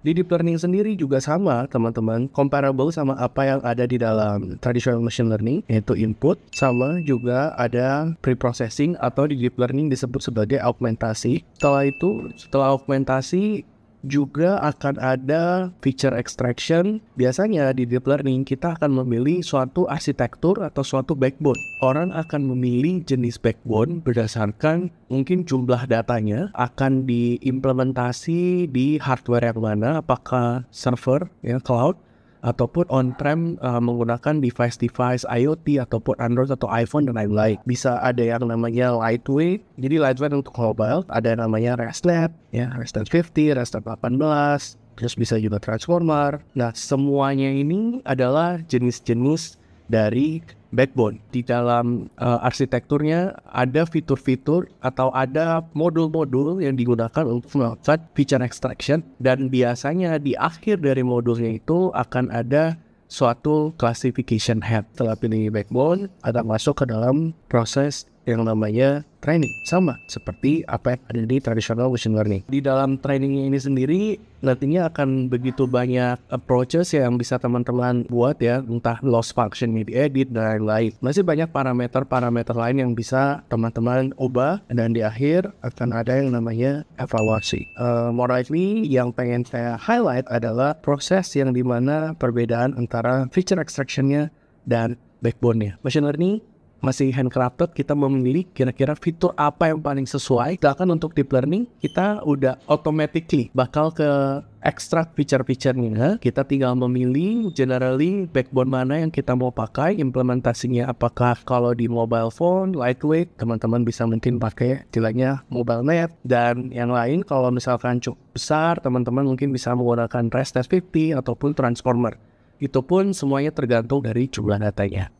Di deep learning sendiri juga sama, teman-teman, comparable sama apa yang ada di dalam traditional machine learning, yaitu input, sama juga ada pre-processing atau di deep learning disebut sebagai augmentasi. Setelah itu, setelah augmentasi, juga akan ada feature extraction. Biasanya di deep learning kita akan memilih suatu arsitektur atau suatu backbone. Orang akan memilih jenis backbone berdasarkan mungkin jumlah datanya akan diimplementasi di hardware yang mana, apakah server, ya cloud, ataupun on-prem uh, menggunakan device-device IoT ataupun Android atau iPhone dan lain-lain. Bisa ada yang namanya lightweight, jadi lightweight untuk mobile, ada yang namanya ResNet, ya ResNet 50, ResNet 18, terus bisa juga transformer. Nah, semuanya ini adalah jenis-jenis dari backbone di dalam uh, arsitekturnya ada fitur-fitur atau ada modul-modul yang digunakan untuk melakukan feature extraction dan biasanya di akhir dari modulnya itu akan ada suatu classification head Setelah pilih backbone akan masuk ke dalam proses yang namanya training sama seperti apa yang ada di traditional machine learning. Di dalam training ini sendiri nantinya akan begitu banyak approaches yang bisa teman-teman buat ya, entah loss function functionnya diedit dan lain-lain. Masih banyak parameter-parameter lain yang bisa teman-teman ubah dan di akhir akan ada yang namanya evaluasi. Uh, more likely yang pengen saya highlight adalah proses yang dimana perbedaan antara feature extractionnya dan backbone-nya. Machine learning masih handcrafted, kita memilih kira-kira fitur apa yang paling sesuai. Sedangkan untuk deep learning, kita udah automatically bakal ke extract feature-featurenya. Kita tinggal memilih generally backbone mana yang kita mau pakai, implementasinya apakah kalau di mobile phone, lightweight, teman-teman bisa mungkin pakai istilahnya mobile net, dan yang lain kalau misalkan cukup besar, teman-teman mungkin bisa menggunakan REST 50 ataupun transformer. Itu pun semuanya tergantung dari jumlah datanya.